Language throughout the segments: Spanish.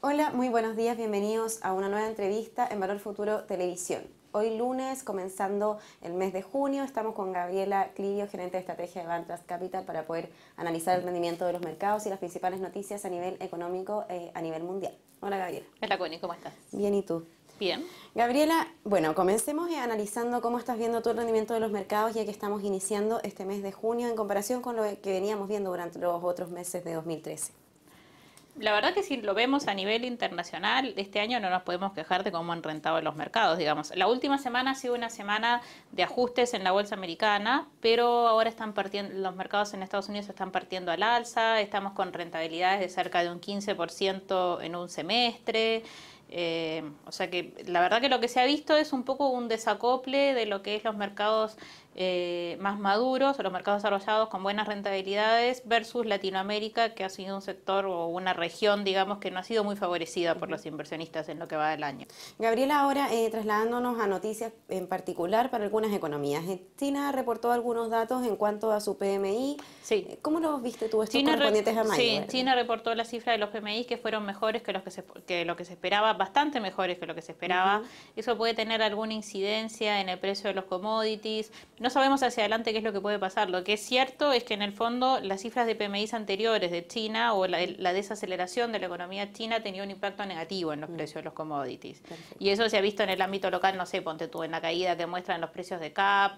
Hola, muy buenos días, bienvenidos a una nueva entrevista en Valor Futuro Televisión. Hoy lunes, comenzando el mes de junio, estamos con Gabriela Clivio, gerente de estrategia de Bantras Capital, para poder analizar el rendimiento de los mercados y las principales noticias a nivel económico eh, a nivel mundial. Hola Gabriela. Hola Connie, ¿cómo estás? Bien, ¿y tú? Bien. Gabriela, bueno, comencemos eh, analizando cómo estás viendo tú el rendimiento de los mercados ya que estamos iniciando este mes de junio en comparación con lo que veníamos viendo durante los otros meses de 2013 la verdad que si lo vemos a nivel internacional, este año no nos podemos quejar de cómo han rentado los mercados, digamos. La última semana ha sido una semana de ajustes en la bolsa americana, pero ahora están partiendo, los mercados en Estados Unidos están partiendo al alza, estamos con rentabilidades de cerca de un 15% en un semestre. Eh, o sea que la verdad que lo que se ha visto es un poco un desacople de lo que es los mercados eh, más maduros, los mercados desarrollados con buenas rentabilidades versus Latinoamérica, que ha sido un sector o una región, digamos, que no ha sido muy favorecida por los inversionistas en lo que va del año. Gabriela, ahora eh, trasladándonos a noticias en particular para algunas economías. Eh, China reportó algunos datos en cuanto a su PMI. Sí. ¿Cómo los viste tú estos China correspondientes Sí, China reportó la cifra de los PMI que fueron mejores que, los que, se, lo que se esperaba, bastante mejores que lo que se esperaba. Eso puede tener alguna incidencia en el precio de los commodities no sabemos hacia adelante qué es lo que puede pasar. Lo que es cierto es que en el fondo las cifras de PMIs anteriores de China o la, desaceleración de la economía china tenía un impacto negativo en los mm. precios de los commodities. Y eso se ha visto en el ámbito local, no sé, ponte tú en la caída que muestran los precios de CAP.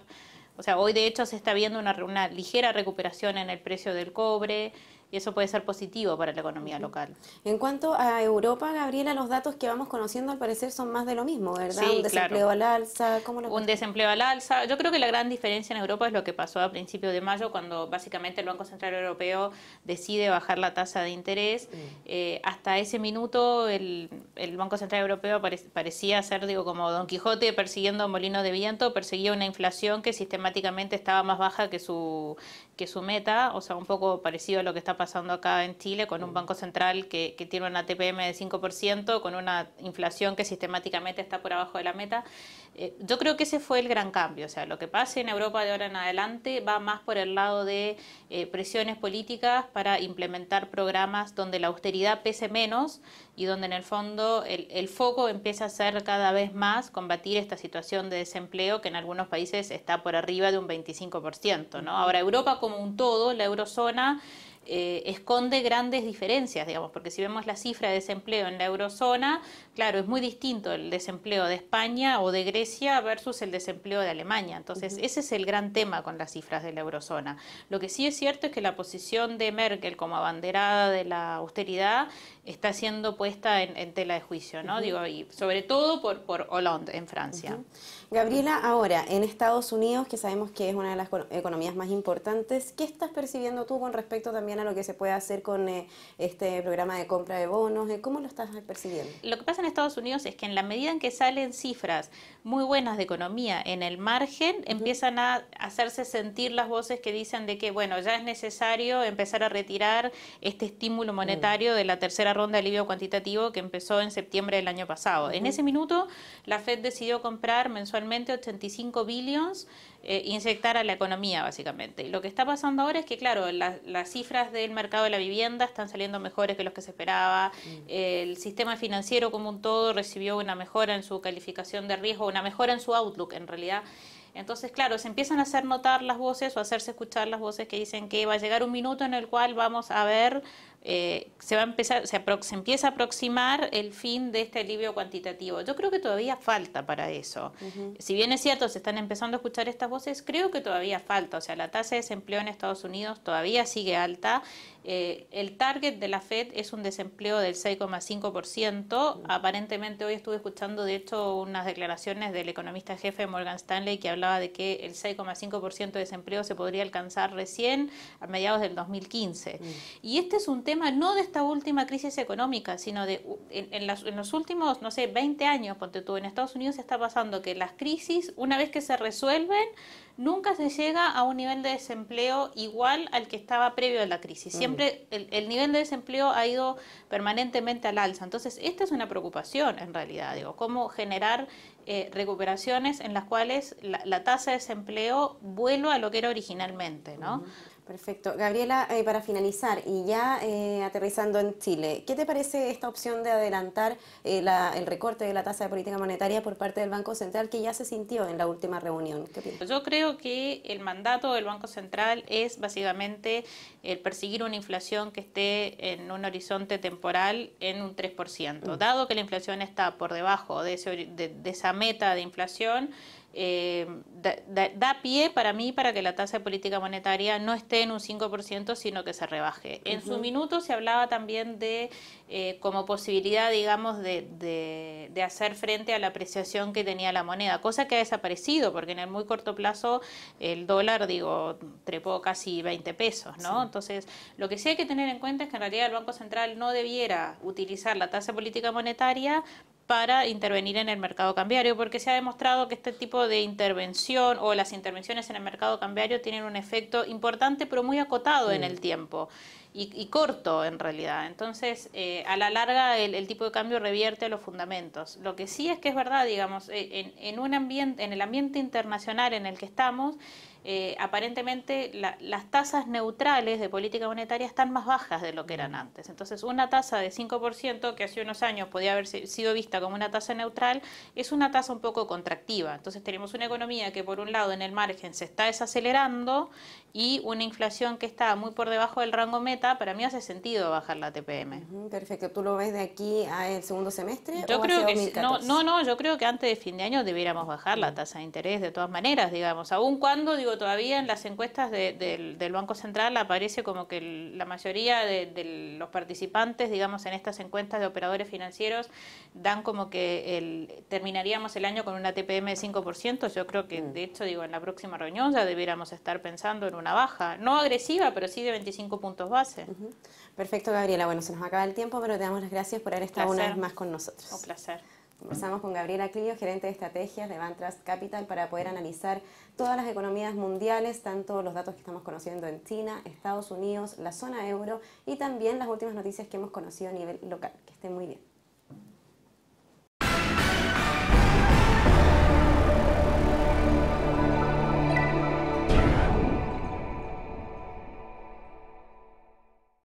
O sea, hoy de hecho se está viendo una, una ligera recuperación en el precio del cobre y eso puede ser positivo para la economía local. En cuanto a Europa, Gabriela, los datos que vamos conociendo al parecer son más de lo mismo, ¿verdad? Sí, un desempleo al alza, ¿cómo lo Un desempleo al alza. Yo creo que la gran diferencia en Europa es lo que pasó a principios de mayo cuando básicamente el Banco Central Europeo decide bajar la tasa de interés. Eh, hasta ese minuto el, Banco Central Europeo parecía ser, digo, como Don Quijote persiguiendo molino de viento, perseguía una inflación que sistemáticamente estaba más baja que su, que su meta, o sea, un poco parecido a lo que está pasando pasando acá en Chile con un Banco Central que, tiene una TPM de 5%, con una inflación que sistemáticamente está por abajo de la meta. Eh, yo creo que ese fue el gran cambio. O sea, lo que pase en Europa de ahora en adelante va más por el lado de eh, presiones políticas para implementar programas donde la austeridad pese menos y donde en el fondo el, el foco empieza a ser cada vez más combatir esta situación de desempleo que en algunos países está por arriba de un 25%. ¿no? Ahora, Europa como un todo, la eurozona, eh, esconde grandes diferencias, digamos, porque si vemos la cifra de desempleo en la eurozona, claro, es muy distinto el desempleo de España o de Grecia versus el desempleo de Alemania. Entonces, ese es el gran tema con las cifras de la eurozona. Lo que sí es cierto es que la posición de Merkel como abanderada de la austeridad está siendo puesta en, tela de juicio, ¿no? Digo, y sobre todo por, Hollande en Francia. Gabriela, ahora en Estados Unidos, que sabemos que es una de las economías más importantes, ¿qué estás percibiendo tú con respecto también a lo que se puede hacer con eh, este programa de compra de bonos? Eh, ¿Cómo lo estás percibiendo? Lo que pasa en Estados Unidos es que en la medida en que salen cifras muy buenas de economía en el margen, empiezan a hacerse sentir las voces que dicen de que, bueno, ya es necesario empezar a retirar este estímulo monetario de la tercera ronda de alivio cuantitativo que empezó en septiembre del año pasado. En ese minuto, la Fed decidió comprar mensualmente 85 billions, eh, inyectar a la economía básicamente. Y lo que está pasando ahora es que, claro, las cifras del mercado de la vivienda están saliendo mejores que los que se esperaba, mm. el sistema financiero como un todo recibió una mejora en su calificación de riesgo, una mejora en su outlook en realidad. Entonces, claro, se empiezan a hacer notar las voces o hacerse escuchar las voces que dicen que va a llegar un minuto en el cual vamos a ver eh, se va a empezar, se, empieza a aproximar el fin de este alivio cuantitativo. Yo creo que todavía falta para eso. Si bien es cierto, se están empezando a escuchar estas voces, creo que todavía falta. O sea, la tasa de desempleo en Estados Unidos todavía sigue alta. Eh, el target de la Fed es un desempleo del 6,5%. Aparentemente hoy estuve escuchando, de hecho, unas declaraciones del economista jefe Morgan Stanley que hablaba de que el 6,5% de desempleo se podría alcanzar recién a mediados del 2015. Y este es un tema no de esta última crisis económica, sino de en, los últimos, no sé, 20 años, ponte tú, en Estados Unidos está pasando que las crisis, una vez que se resuelven, nunca se llega a un nivel de desempleo igual al que estaba previo a la crisis. Siempre mm. el, nivel de desempleo ha ido permanentemente al alza. Entonces, esta es una preocupación en realidad, digo, cómo generar eh, recuperaciones en las cuales la, tasa de desempleo vuelva a lo que era originalmente, ¿no? Perfecto. Gabriela, eh, para finalizar y ya eh, aterrizando en Chile, ¿qué te parece esta opción de adelantar eh, el recorte de la tasa de política monetaria por parte del Banco Central que ya se sintió en la última reunión? Yo creo que el mandato del Banco Central es básicamente el perseguir una inflación que esté en un horizonte temporal en un 3%. Mm. Dado que la inflación está por debajo de esa meta de inflación, eh, da, pie para mí para que la tasa de política monetaria no esté en un 5%, sino que se rebaje. En su minuto se hablaba también de eh, como posibilidad, digamos, de, hacer frente a la apreciación que tenía la moneda, cosa que ha desaparecido, porque en el muy corto plazo el dólar, digo, trepó casi 20 pesos, ¿no? Entonces, lo que sí hay que tener en cuenta es que en realidad el Banco Central no debiera utilizar la tasa de política monetaria para intervenir en el mercado cambiario, porque se ha demostrado que este tipo de intervención o las intervenciones en el mercado cambiario tienen un efecto importante pero muy acotado en el tiempo y, corto en realidad. Entonces, eh, a la larga el, tipo de cambio revierte los fundamentos. Lo que sí es que es verdad, digamos, eh, en, en un ambiente, en el ambiente internacional en el que estamos, eh, aparentemente las tasas neutrales de política monetaria están más bajas de lo que eran mm. antes. Entonces, una tasa de 5%, que hace unos años podía haber sido vista como una tasa neutral, es una tasa un poco contractiva. Entonces, tenemos una economía que, por un lado, en el margen se está desacelerando y una inflación que está muy por debajo del rango meta para mí hace sentido bajar la TPM. perfecto, ¿tú lo ves de aquí el segundo semestre? Yo creo que no, no, no, yo creo que antes de fin de año debiéramos bajar la tasa de interés de todas maneras, digamos, aun cuando, digo, todavía en las encuestas del, Banco Central aparece como que la mayoría de, los participantes, digamos, en estas encuestas de operadores financieros dan como que el, terminaríamos el año con una TPM de 5%, yo creo que, mm. de hecho, digo, en la próxima reunión ya debiéramos estar pensando en una baja, no agresiva, pero sí de 25 puntos base Perfecto, Gabriela. Bueno, se nos acaba el tiempo, pero te damos las gracias por haber estado una vez más con nosotros. Un placer. Conversamos con Gabriela Clio, gerente de estrategias de Bantrust Capital, para poder analizar todas las economías mundiales, tanto los datos que estamos conociendo en China, Estados Unidos, la zona euro y también las últimas noticias que hemos conocido a nivel local. Que estén muy bien.